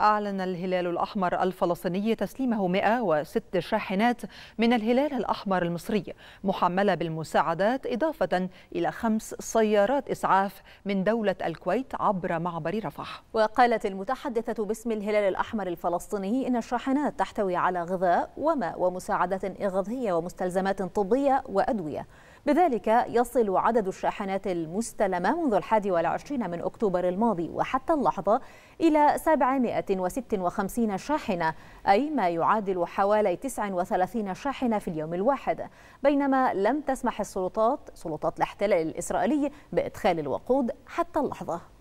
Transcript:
أعلن الهلال الأحمر الفلسطيني تسليمه 106 شاحنات من الهلال الأحمر المصري محملة بالمساعدات إضافة إلى خمس سيارات إسعاف من دولة الكويت عبر معبر رفح وقالت المتحدثة باسم الهلال الأحمر الفلسطيني إن الشاحنات تحتوي على غذاء وماء ومساعدات إغاثية ومستلزمات طبية وأدوية بذلك يصل عدد الشاحنات المستلمة منذ الحادي والعشرين من أكتوبر الماضي وحتى اللحظة إلى 756 شاحنة أي ما يعادل حوالي 39 شاحنة في اليوم الواحد بينما لم تسمح السلطات سلطات الاحتلال الإسرائيلي بإدخال الوقود حتى اللحظة